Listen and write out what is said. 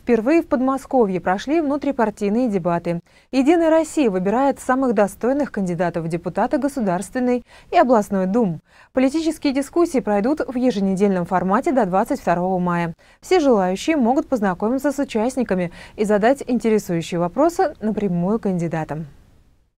Впервые в Подмосковье прошли внутрипартийные дебаты. «Единая Россия» выбирает самых достойных кандидатов в депутаты Государственной и областной дум. Политические дискуссии пройдут в еженедельном формате до 22 мая. Все желающие могут познакомиться с участниками и задать интересующие вопросы напрямую кандидатам.